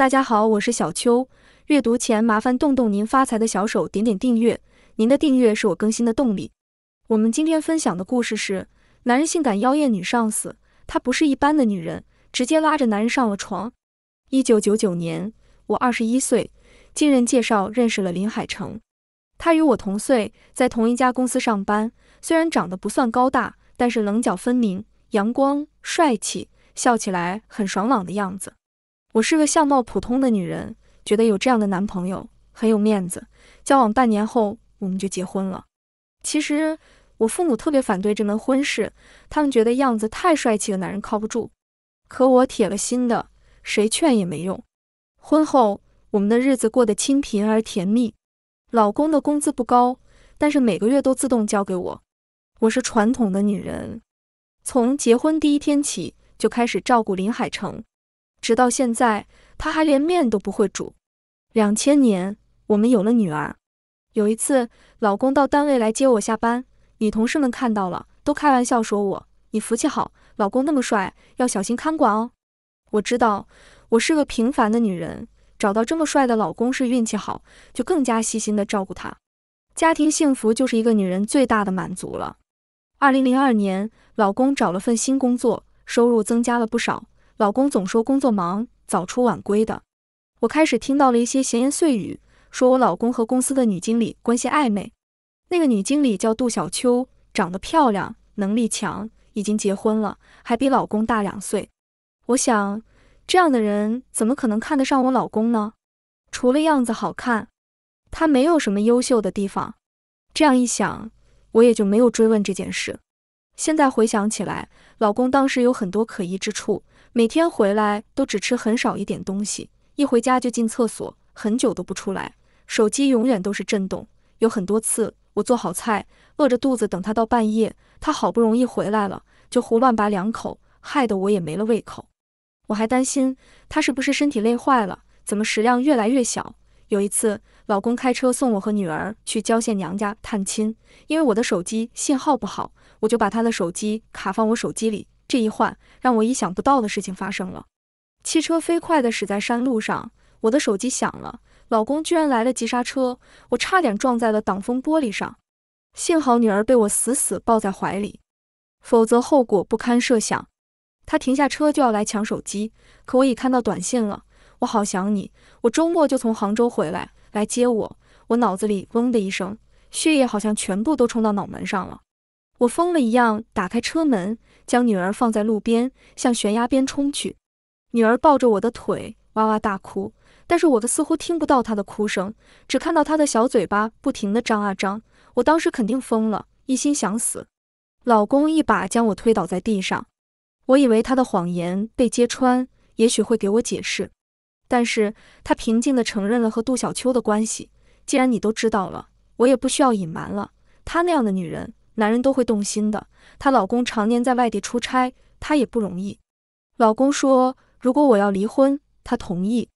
大家好，我是小秋。阅读前麻烦动动您发财的小手，点点订阅。您的订阅是我更新的动力。我们今天分享的故事是：男人性感妖艳女上司，她不是一般的女人，直接拉着男人上了床。一九九九年，我二十一岁，经人介绍认识了林海城。他与我同岁，在同一家公司上班。虽然长得不算高大，但是棱角分明，阳光帅气，笑起来很爽朗的样子。我是个相貌普通的女人，觉得有这样的男朋友很有面子。交往半年后，我们就结婚了。其实我父母特别反对这门婚事，他们觉得样子太帅气的男人靠不住。可我铁了心的，谁劝也没用。婚后，我们的日子过得清贫而甜蜜。老公的工资不高，但是每个月都自动交给我。我是传统的女人，从结婚第一天起就开始照顾林海城。直到现在，他还连面都不会煮。两千年，我们有了女儿。有一次，老公到单位来接我下班，女同事们看到了，都开玩笑说我：“你福气好，老公那么帅，要小心看管哦。”我知道，我是个平凡的女人，找到这么帅的老公是运气好，就更加细心的照顾他。家庭幸福就是一个女人最大的满足了。二零零二年，老公找了份新工作，收入增加了不少。老公总说工作忙，早出晚归的。我开始听到了一些闲言碎语，说我老公和公司的女经理关系暧昧。那个女经理叫杜小秋，长得漂亮，能力强，已经结婚了，还比老公大两岁。我想，这样的人怎么可能看得上我老公呢？除了样子好看，他没有什么优秀的地方。这样一想，我也就没有追问这件事。现在回想起来，老公当时有很多可疑之处。每天回来都只吃很少一点东西，一回家就进厕所，很久都不出来。手机永远都是震动，有很多次我做好菜，饿着肚子等他到半夜，他好不容易回来了，就胡乱扒两口，害得我也没了胃口。我还担心他是不是身体累坏了，怎么食量越来越小？有一次，老公开车送我和女儿去郊县娘家探亲，因为我的手机信号不好，我就把他的手机卡放我手机里。这一换，让我意想不到的事情发生了。汽车飞快地驶在山路上，我的手机响了，老公居然来了急刹车，我差点撞在了挡风玻璃上，幸好女儿被我死死抱在怀里，否则后果不堪设想。他停下车就要来抢手机，可我已看到短信了，我好想你，我周末就从杭州回来，来接我。我脑子里嗡的一声，血液好像全部都冲到脑门上了，我疯了一样打开车门。将女儿放在路边，向悬崖边冲去。女儿抱着我的腿，哇哇大哭。但是我的似乎听不到她的哭声，只看到她的小嘴巴不停的张啊张。我当时肯定疯了，一心想死。老公一把将我推倒在地上。我以为他的谎言被揭穿，也许会给我解释。但是他平静的承认了和杜小秋的关系。既然你都知道了，我也不需要隐瞒了。她那样的女人。男人都会动心的。她老公常年在外地出差，她也不容易。老公说，如果我要离婚，她同意。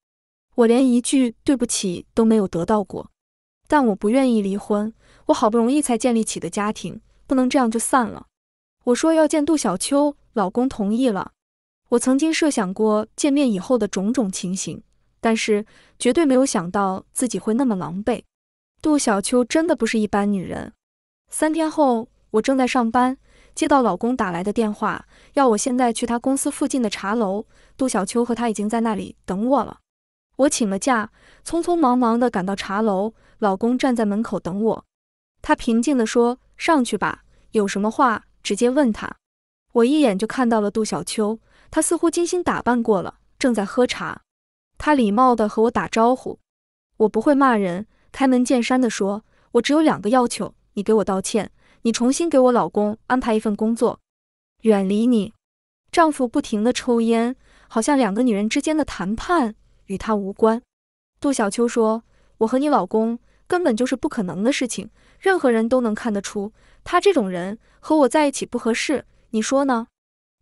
我连一句对不起都没有得到过，但我不愿意离婚。我好不容易才建立起的家庭，不能这样就散了。我说要见杜小秋，老公同意了。我曾经设想过见面以后的种种情形，但是绝对没有想到自己会那么狼狈。杜小秋真的不是一般女人。三天后，我正在上班，接到老公打来的电话，要我现在去他公司附近的茶楼。杜小秋和他已经在那里等我了。我请了假，匆匆忙忙地赶到茶楼，老公站在门口等我。他平静地说：“上去吧，有什么话直接问他。”我一眼就看到了杜小秋，她似乎精心打扮过了，正在喝茶。他礼貌地和我打招呼。我不会骂人，开门见山地说：“我只有两个要求。”你给我道歉，你重新给我老公安排一份工作，远离你丈夫。不停地抽烟，好像两个女人之间的谈判与他无关。杜小秋说：“我和你老公根本就是不可能的事情，任何人都能看得出，他这种人和我在一起不合适，你说呢？”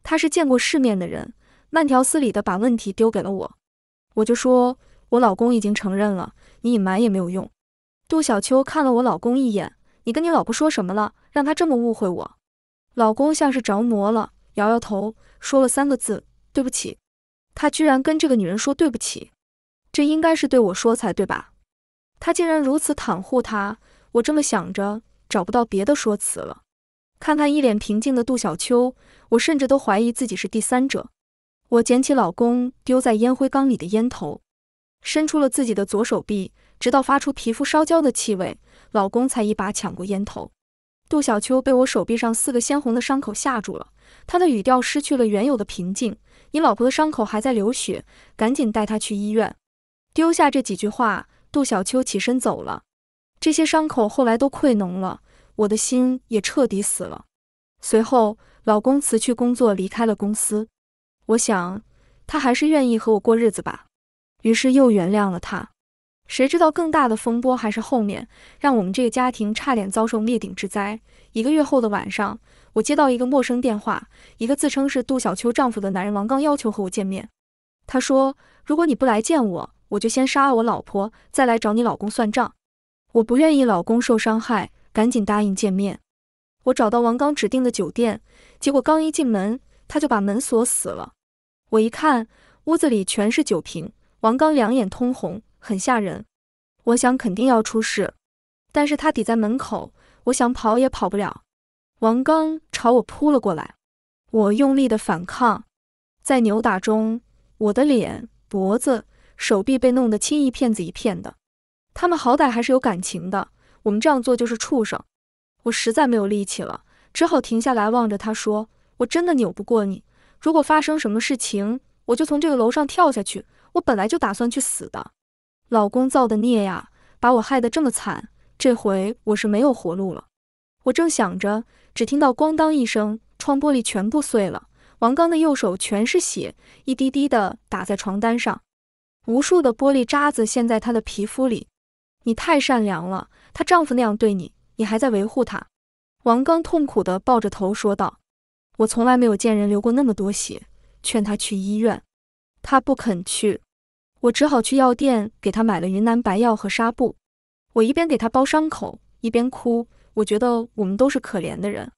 他是见过世面的人，慢条斯理地把问题丢给了我。我就说，我老公已经承认了，你隐瞒也没有用。杜小秋看了我老公一眼。你跟你老婆说什么了，让她这么误会我？老公像是着魔了，摇摇头，说了三个字：“对不起。”他居然跟这个女人说对不起，这应该是对我说才对吧？他竟然如此袒护她，我这么想着，找不到别的说辞了。看看一脸平静的杜小秋，我甚至都怀疑自己是第三者。我捡起老公丢在烟灰缸里的烟头，伸出了自己的左手臂。直到发出皮肤烧焦的气味，老公才一把抢过烟头。杜小秋被我手臂上四个鲜红的伤口吓住了，他的语调失去了原有的平静。你老婆的伤口还在流血，赶紧带她去医院。丢下这几句话，杜小秋起身走了。这些伤口后来都溃脓了，我的心也彻底死了。随后，老公辞去工作，离开了公司。我想，他还是愿意和我过日子吧，于是又原谅了他。谁知道更大的风波还是后面，让我们这个家庭差点遭受灭顶之灾。一个月后的晚上，我接到一个陌生电话，一个自称是杜小秋丈夫的男人王刚要求和我见面。他说：“如果你不来见我，我就先杀了我老婆，再来找你老公算账。”我不愿意老公受伤害，赶紧答应见面。我找到王刚指定的酒店，结果刚一进门，他就把门锁死了。我一看，屋子里全是酒瓶，王刚两眼通红。很吓人，我想肯定要出事，但是他抵在门口，我想跑也跑不了。王刚朝我扑了过来，我用力的反抗，在扭打中，我的脸、脖子、手臂被弄得青一片紫一片的。他们好歹还是有感情的，我们这样做就是畜生。我实在没有力气了，只好停下来望着他说：“我真的扭不过你，如果发生什么事情，我就从这个楼上跳下去。我本来就打算去死的。”老公造的孽呀，把我害得这么惨，这回我是没有活路了。我正想着，只听到咣当一声，窗玻璃全部碎了。王刚的右手全是血，一滴滴的打在床单上，无数的玻璃渣子陷在他的皮肤里。你太善良了，她丈夫那样对你，你还在维护她。王刚痛苦地抱着头说道：“我从来没有见人流过那么多血。”劝他去医院，他不肯去。我只好去药店给他买了云南白药和纱布。我一边给他包伤口，一边哭。我觉得我们都是可怜的人。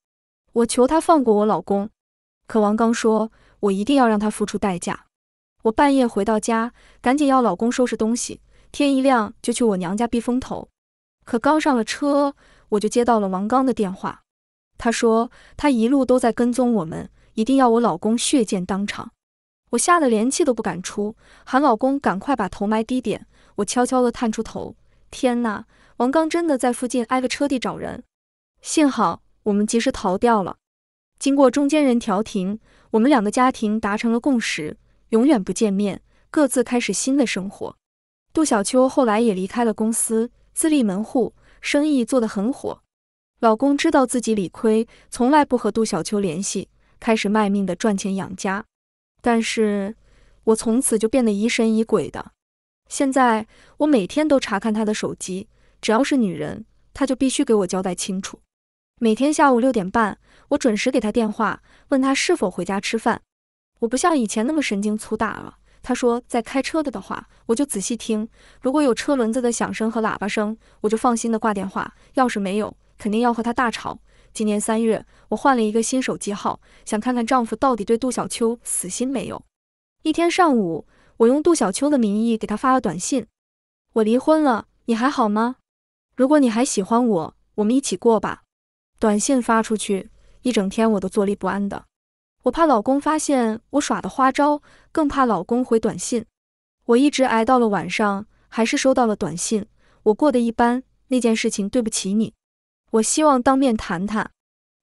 我求他放过我老公，可王刚说，我一定要让他付出代价。我半夜回到家，赶紧要老公收拾东西，天一亮就去我娘家避风头。可刚上了车，我就接到了王刚的电话。他说他一路都在跟踪我们，一定要我老公血溅当场。我吓得连气都不敢出，喊老公赶快把头埋低点。我悄悄地探出头，天哪，王刚真的在附近挨个车地找人。幸好我们及时逃掉了。经过中间人调停，我们两个家庭达成了共识，永远不见面，各自开始新的生活。杜小秋后来也离开了公司，自立门户，生意做得很火。老公知道自己理亏，从来不和杜小秋联系，开始卖命的赚钱养家。但是我从此就变得疑神疑鬼的。现在我每天都查看他的手机，只要是女人，他就必须给我交代清楚。每天下午六点半，我准时给他电话，问他是否回家吃饭。我不像以前那么神经粗大了。他说在开车的的话，我就仔细听，如果有车轮子的响声和喇叭声，我就放心的挂电话；要是没有，肯定要和他大吵。今年三月，我换了一个新手机号，想看看丈夫到底对杜小秋死心没有。一天上午，我用杜小秋的名义给他发了短信：“我离婚了，你还好吗？如果你还喜欢我，我们一起过吧。”短信发出去，一整天我都坐立不安的，我怕老公发现我耍的花招，更怕老公回短信。我一直挨到了晚上，还是收到了短信：“我过得一般，那件事情对不起你。”我希望当面谈谈，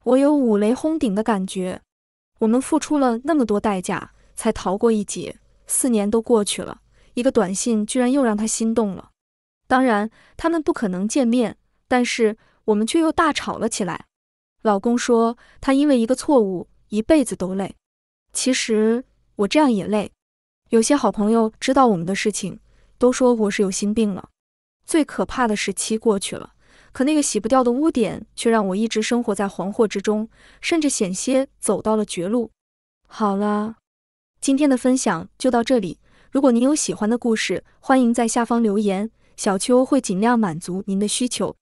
我有五雷轰顶的感觉。我们付出了那么多代价才逃过一劫，四年都过去了，一个短信居然又让他心动了。当然，他们不可能见面，但是我们却又大吵了起来。老公说他因为一个错误一辈子都累，其实我这样也累。有些好朋友知道我们的事情，都说我是有心病了。最可怕的时期过去了。可那个洗不掉的污点却让我一直生活在惶惑之中，甚至险些走到了绝路。好了，今天的分享就到这里。如果您有喜欢的故事，欢迎在下方留言，小秋会尽量满足您的需求。